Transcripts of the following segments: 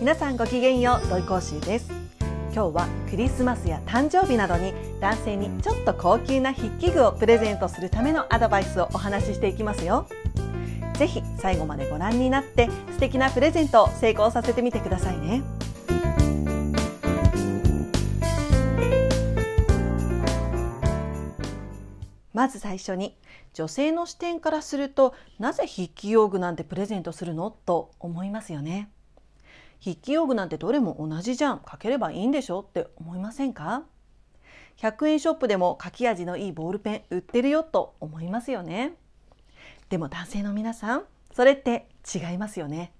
皆さんごきげんよう土井講習です今日はクリスマスや誕生日などに男性にちょっと高級な筆記具をプレゼントするためのアドバイスをお話ししていきますよぜひ最後までご覧になって素敵なプレゼントを成功させてみてくださいねまず最初に女性の視点からするとなぜ筆記用具なんてプレゼントするのと思いますよね筆記用具なんてどれも同じじゃん書ければいいんでしょって思いませんか100円ショップでも書き味のいいボールペン売ってるよと思いますよねでも男性の皆さんそれって違いますよね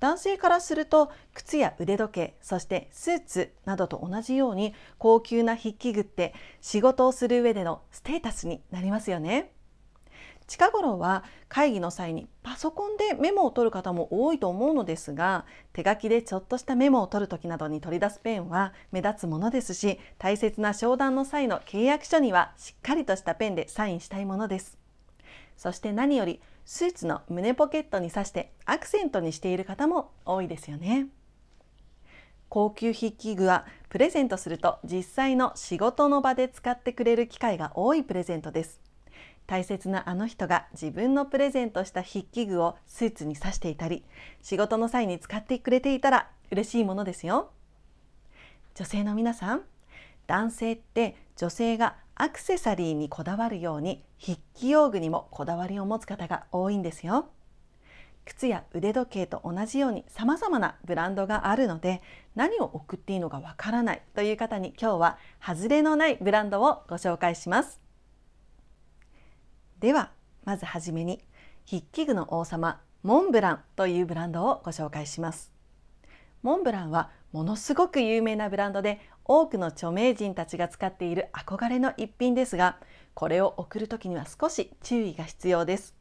男性からすると靴や腕時計そしてスーツなどと同じように高級な筆記具って仕事をする上でのステータスになりますよね近頃は会議の際にパソコンでメモを取る方も多いと思うのですが手書きでちょっとしたメモを取る時などに取り出すペンは目立つものですし大切な商談の際の契約書にはしっかりとしたペンでサインしたいものですそして何よりスーツの胸ポケットに挿してアクセントにしている方も多いですよね高級筆記具はプレゼントすると実際の仕事の場で使ってくれる機会が多いプレゼントです大切なあの人が自分のプレゼントした筆記具をスーツに刺していたり仕事の際に使ってくれていたら嬉しいものですよ女性の皆さん男性って女性がアクセサリーにこだわるように筆記用具にもこだわりを持つ方が多いんですよ靴や腕時計と同じように様々なブランドがあるので何を送っていいのかわからないという方に今日はハズレのないブランドをご紹介しますではまずはじめに筆記具の王様モンブランというブランドをご紹介しますモンブランはものすごく有名なブランドで多くの著名人たちが使っている憧れの一品ですがこれを送る時には少し注意が必要です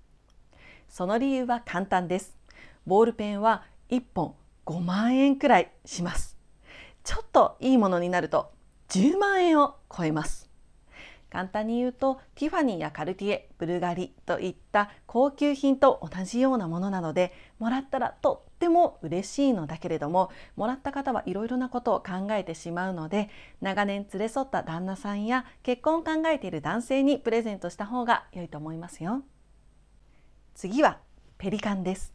その理由は簡単ですボールペンは1本5万円くらいしますちょっといいものになると10万円を超えます簡単に言うとティファニーやカルティエブルガリといった高級品と同じようなものなのでもらったらとっても嬉しいのだけれどももらった方はいろいろなことを考えてしまうので長年連れ添った旦那さんや結婚を考えている男性にプレゼントした方が良いと思いますよ。次はペリカンです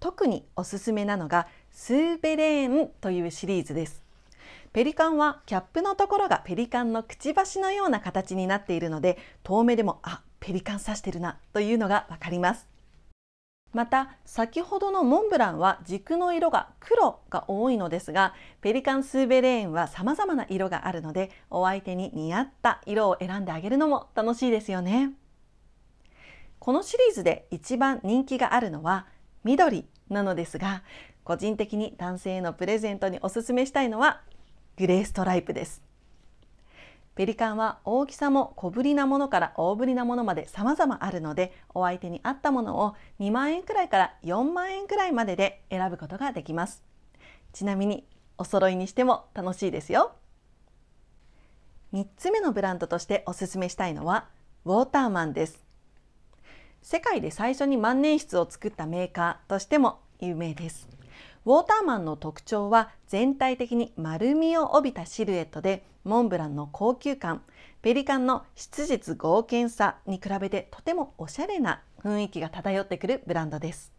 特におすすめなのがスーベレーンというシリーズですペリカンはキャップのところがペリカンのくちばしのような形になっているので遠目でもあペリカン刺してるなというのがわかりますまた先ほどのモンブランは軸の色が黒が多いのですがペリカンスーベレーンは様々な色があるのでお相手に似合った色を選んであげるのも楽しいですよねこのシリーズで一番人気があるのは緑なのですが個人的に男性へのプレゼントにおすすめしたいのはグレーストライプですペリカンは大きさも小ぶりなものから大ぶりなものまで様々あるのでお相手に合ったものを2万円くらいから4万円くらいまでで選ぶことができますちなみにお揃いにしても楽しいですよ3つ目のブランドとしておすすめしたいのはウォーターマンです世界で最初に万年筆を作ったメーカーとしても有名ですウォーターマンの特徴は全体的に丸みを帯びたシルエットでモンブランの高級感ペリカンの質実剛健さに比べてとてもおしゃれな雰囲気が漂ってくるブランドです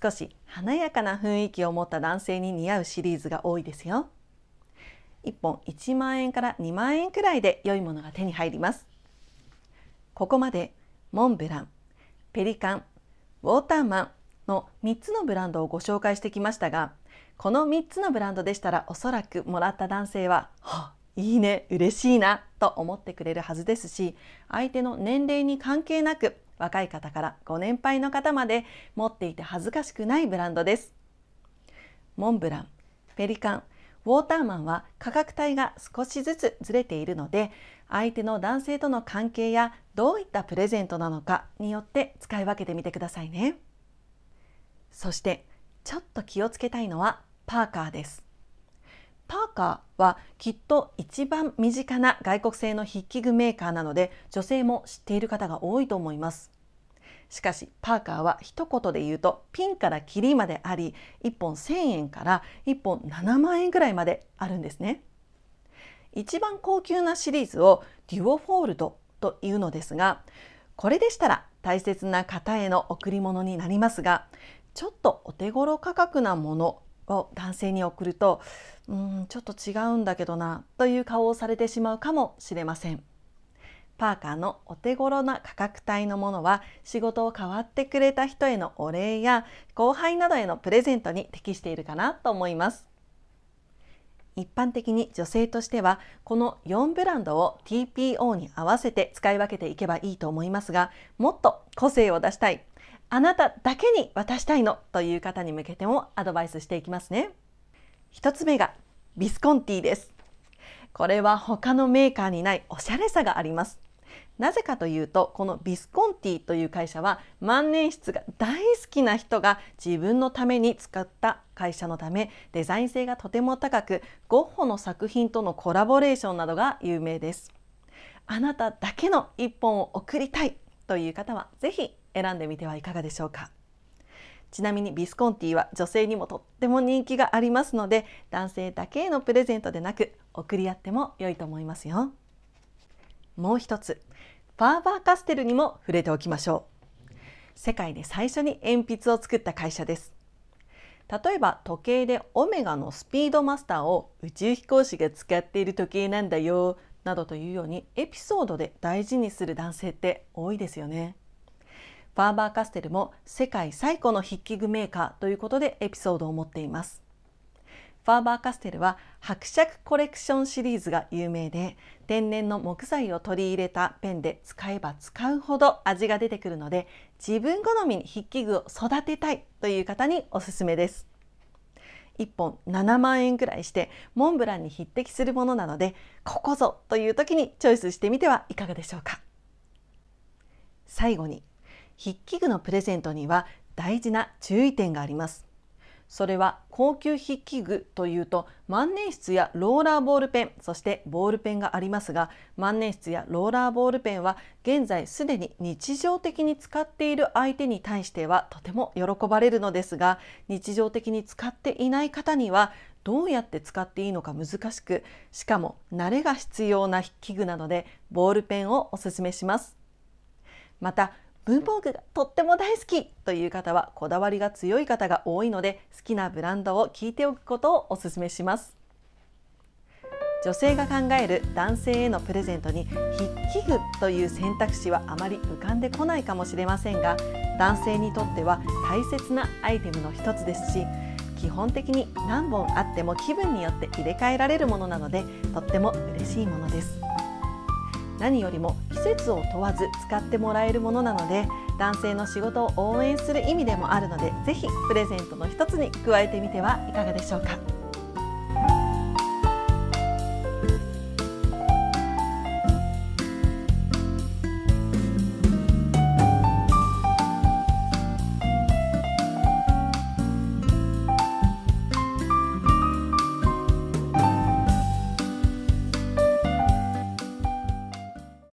少し華やかな雰囲気を持った男性に似合うシリーズが多いですよ1本1万円から2万円くらいで良いものが手に入りますここまでモンブランペリカンウォーターマンの3つのブランドをご紹介してきましたがこの3つのブランドでしたらおそらくもらった男性は「はいいね嬉しいな」と思ってくれるはずですし相手の年齢に関係なく若い方からご年配の方まで持っていて恥ずかしくないブランドです。モンブランペリカンウォーターマンは価格帯が少しずつずれているので相手の男性との関係やどういったプレゼントなのかによって使い分けてみてくださいね。そしてちょっと気をつけたいのはパーカーですパーカーはきっと一番身近な外国製の筆記具メーカーなので女性も知っている方が多いと思いますしかしパーカーは一言で言うとピンからキリまであり1本1000円から1本7万円ぐらいまであるんですね一番高級なシリーズをデュオフォールドというのですがこれでしたら大切な方への贈り物になりますがちょっとお手頃価格なものを男性に送るとうんちょっと違うんだけどなという顔をされてしまうかもしれませんパーカーのお手頃な価格帯のものは仕事を変わってくれた人へのお礼や後輩などへのプレゼントに適しているかなと思います一般的に女性としてはこの4ブランドを TPO に合わせて使い分けていけばいいと思いますがもっと個性を出したいあなただけに渡したいのという方に向けてもアドバイスしていきますね1つ目がビスコンティですこれは他のメーカーにないおしゃれさがありますなぜかというとこのビスコンティという会社は万年筆が大好きな人が自分のために使った会社のためデザイン性がとても高くゴッホの作品とのコラボレーションなどが有名です。あなただけの一本を送りたいという方は是非選んでみてはいかがでしょうか。ちなみにビスコンティは女性にもとっても人気がありますので男性だけへのプレゼントでなく贈り合っても良いと思いますよ。もう一つファーバーカステルにも触れておきましょう世界で最初に鉛筆を作った会社です例えば時計でオメガのスピードマスターを宇宙飛行士が使っている時計なんだよなどというようにエピソードで大事にする男性って多いですよねファーバーカステルも世界最古の筆記具メーカーということでエピソードを持っていますファーバーカステルは伯爵コレクションシリーズが有名で天然の木材を取り入れたペンで使えば使うほど味が出てくるので自分好みに筆記具を育てたいという方におすすめです。1本7万円くらいしてモンブランに匹敵するものなのでここぞという時にチョイスしてみてはいかがでしょうか最後に筆記具のプレゼントには大事な注意点がありますそれは高級筆記具というと万年筆やローラーボールペンそしてボールペンがありますが万年筆やローラーボールペンは現在すでに日常的に使っている相手に対してはとても喜ばれるのですが日常的に使っていない方にはどうやって使っていいのか難しくしかも慣れが必要な筆記具なのでボールペンをおすすめします。また文房具がとっても大好きという方はこだわりが強い方が多いので好きなブランドを聞いておくことをお勧めします女性が考える男性へのプレゼントに筆記具という選択肢はあまり浮かんでこないかもしれませんが男性にとっては大切なアイテムの一つですし基本的に何本あっても気分によって入れ替えられるものなのでとっても嬉しいものです。何よりも季節を問わず使ってもらえるものなので男性の仕事を応援する意味でもあるのでぜひプレゼントの一つに加えてみてはいかがでしょうか。